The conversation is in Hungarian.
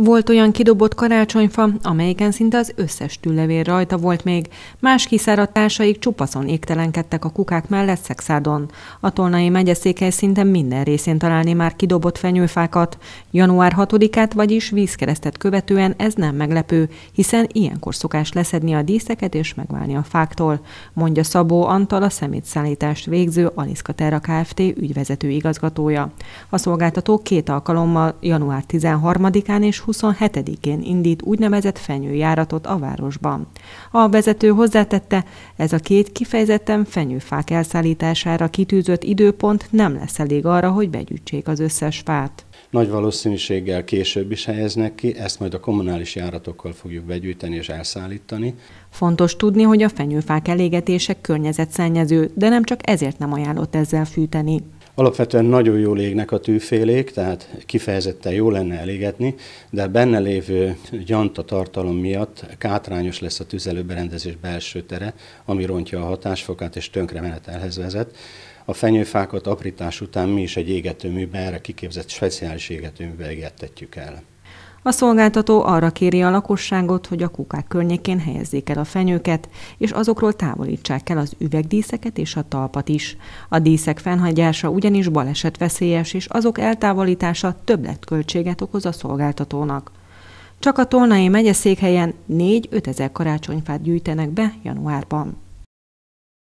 Volt olyan kidobott karácsonyfa, amelyiken szinte az összes tűlevél rajta volt még, más kiszáradt társaik csupaszon égtelenkedtek a kukák mellett szexádon. A tolnai megyeszékely szinte minden részén találni már kidobott fenyőfákat. Január 6-át, vagyis vízkeresztet követően ez nem meglepő, hiszen ilyenkor szokás leszedni a díszeket és megválni a fáktól, mondja Szabó Antal, a szemétszállítást végző Aliszka Terra Kft. ügyvezető igazgatója. A szolgáltató két alkalommal január 13-án és 27-én indít úgynevezett fenyőjáratot a városban. A vezető hozzátette, ez a két kifejezetten fenyőfák elszállítására kitűzött időpont nem lesz elég arra, hogy begyűjtsék az összes fát nagy valószínűséggel később is helyeznek ki, ezt majd a kommunális járatokkal fogjuk begyűjteni és elszállítani. Fontos tudni, hogy a fenyőfák elégetések környezetszennyező, de nem csak ezért nem ajánlott ezzel fűteni. Alapvetően nagyon jól égnek a tűfélék, tehát kifejezetten jó lenne elégetni, de a benne lévő gyanta tartalom miatt kátrányos lesz a tüzelőberendezés belső tere, ami rontja a hatásfokát és menetelhez vezet. A fenyőfákat aprítás után mi is egy égetőműbe, erre kiképzett speciális égetőműbe égettetjük el. A szolgáltató arra kéri a lakosságot, hogy a kukák környékén helyezzék el a fenyőket, és azokról távolítsák el az üvegdíszeket és a talpat is. A díszek fennhagyása ugyanis balesetveszélyes, és azok eltávolítása többletköltséget okoz a szolgáltatónak. Csak a Tolnai megyeszékhelyen 4-5 ezer karácsonyfát gyűjtenek be januárban.